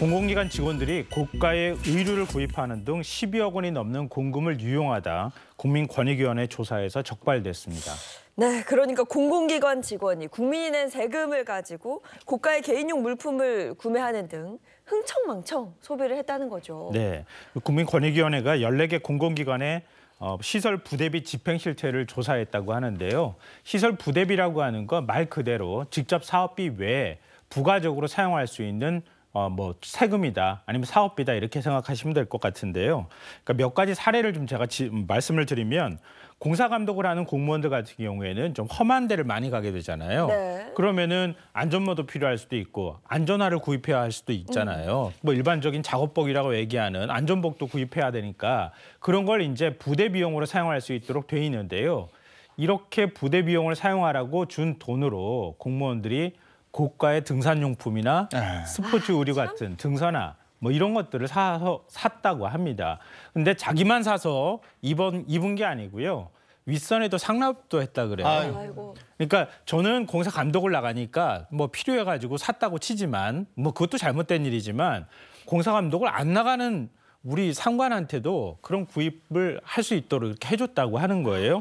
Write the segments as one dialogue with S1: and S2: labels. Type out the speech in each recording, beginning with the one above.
S1: 공공기관 직원들이 고가의 의류를 구입하는 등 12억 원이 넘는 공금을 유용하다 국민권익위원회 조사에서 적발됐습니다. 네, 그러니까 공공기관 직원이 국민이 세금을 가지고 고가의 개인용 물품을 구매하는 등 흥청망청 소비를 했다는 거죠. 네, 국민권익위원회가 14개 공공기관에 어, 시설 부대비 집행 실태를 조사했다고 하는데요. 시설 부대비라고 하는 건 말 그대로 직접 사업비 외에 부가적으로 사용할 수 있는 어, 뭐 세금이다 아니면 사업비다 이렇게 생각하시면 될 것 같은데요. 그러니까 몇 가지 사례를 좀 제가 지, 말씀을 드리면 공사 감독을 하는 공무원들 같은 경우에는 좀 험한 데를 많이 가게 되잖아요. 네. 그러면은 안전모도 필요할 수도 있고 안전화를 구입해야 할 수도 있잖아요. 음. 뭐 일반적인 작업복이라고 얘기하는 안전복도 구입해야 되니까 그런 걸 이제 부대 비용으로 사용할 수 있도록 돼 있는데요. 이렇게 부대 비용을 사용하라고 준 돈으로 공무원들이 고가의 등산용품이나 에이. 네. 스포츠 의류 아, 같은 등산화 뭐 이런 것들을 사서 샀다고 합니다. 근데 자기만 사서 입은 입은 게 아니고요. 윗선에도 상납도 했다 그래요. 아이고. 그러니까 저는 공사 감독을 나가니까 뭐 필요해 가지고 샀다고 치지만 뭐 그것도 잘못된 일이지만 공사 감독을 안 나가는 우리 상관한테도 그런 구입을 할 수 있도록 이렇게 해줬다고 하는 거예요.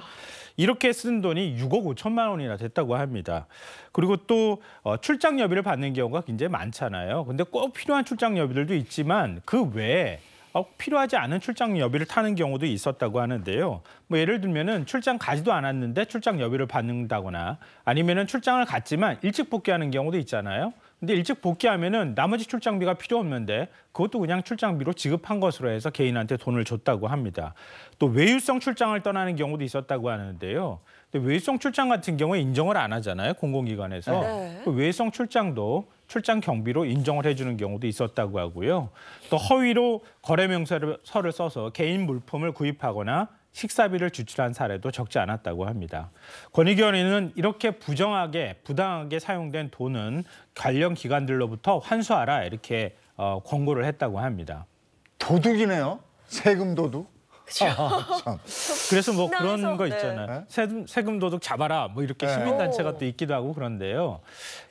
S1: 이렇게 쓴 돈이 6억 5천만 원이나 됐다고 합니다. 그리고 또 어, 출장 여비를 받는 경우가 굉장히 많잖아요. 근데 꼭 필요한 출장 여비들도 있지만 그 외에 어, 필요하지 않은 출장 여비를 타는 경우도 있었다고 하는데요. 뭐 예를 들면은 출장 가지도 않았는데 출장 여비를 받는다거나 아니면은 출장을 갔지만 일찍 복귀하는 경우도 있잖아요. 근데 일찍 복귀하면은 나머지 출장비가 필요 없는데 그것도 그냥 출장비로 지급한 것으로 해서 개인한테 돈을 줬다고 합니다. 또 외유성 출장을 떠나는 경우도 있었다고 하는데요. 근데 외유성 출장 같은 경우에 인정을 안 하잖아요. 공공기관에서. 네. 그 외유성 출장도 출장 경비로 인정을 해주는 경우도 있었다고 하고요. 또 허위로 거래 명세서를 써서 개인 물품을 구입하거나 식사비를 지출한 사례도 적지 않았다고 합니다. 권익위원회는 이렇게 부정하게 부당하게 사용된 돈은 관련 기관들로부터 환수하라 이렇게 어, 권고를 했다고 합니다. 도둑이네요. 세금 도둑. 그렇죠. 아, 아 그래서 뭐 그런 거 네. 있잖아요. 네. 세금, 세금 도둑 잡아라 뭐 이렇게 네. 시민단체가 또 있기도 하고 그런데요.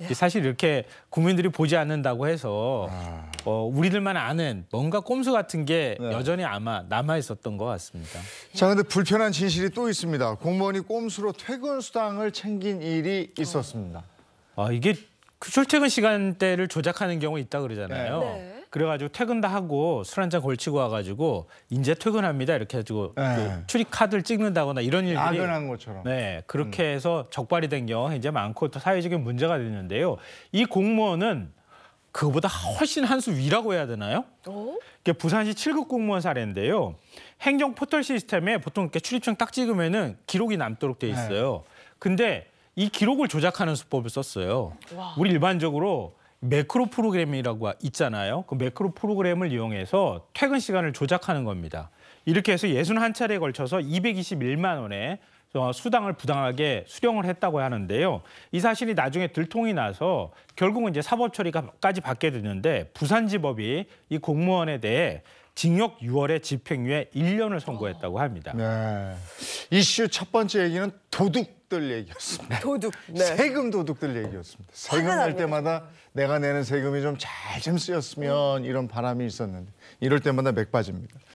S1: 야. 네. 사실 이렇게 국민들이 보지 않는다고 해서 아. 어, 우리들만 아는 뭔가 꼼수 같은 게 네. 여전히 아마 남아 있었던 것 같습니다. 자, 근데 불편한 진실이 또 있습니다. 공무원이 꼼수로 퇴근 수당을 챙긴 일이 있었습니다. 아, 이게 그 출퇴근 시간대를 조작하는 경우 있다 그러잖아요. 네. 그래가지고 퇴근 다 하고 술한잔 걸치고 와가지고 이제 퇴근합니다 이렇게 해가지고 그 네. 그 출입 카드를 찍는다거나 이런 일들이 악연한 것처럼. 네 그렇게 해서 적발이 된 경우가 이제 많고 또 사회적인 문제가 되는데요. 이 공무원은 그보다 훨씬 한 수 위라고 해야 되나요? 어? 이게 부산시 7급 공무원 사례인데요. 행정 포털 시스템에 보통 이렇게 출입증 딱 찍으면은 기록이 남도록 돼 네. 있어요. 근데 이 기록을 조작하는 수법을 썼어요. 와. 우리 일반적으로 매크로 프로그램이라고 있잖아요. 그 매크로 프로그램을 이용해서 퇴근 시간을 조작하는 겁니다. 이렇게 해서 61차례에 걸쳐서 221만 원에 어, 수당을 부당하게 수령을 했다고 하는데요. 이 사실이 나중에 들통이 나서 결국은 이제 사법 처리까지 받게 되는데 부산지법이 이 공무원에 대해 징역 6월에 집행유예 1년을 선고했다고 합니다. 네. 이슈 첫 번째 얘기는 도둑들 얘기였습니다. 도둑. 네. 세금 도둑들 얘기였습니다. 세금 낼 때마다 내가 내는 세금이 좀 잘 좀 쓰였으면 이런 바람이 있었는데 이럴 때마다 맥 빠집니다.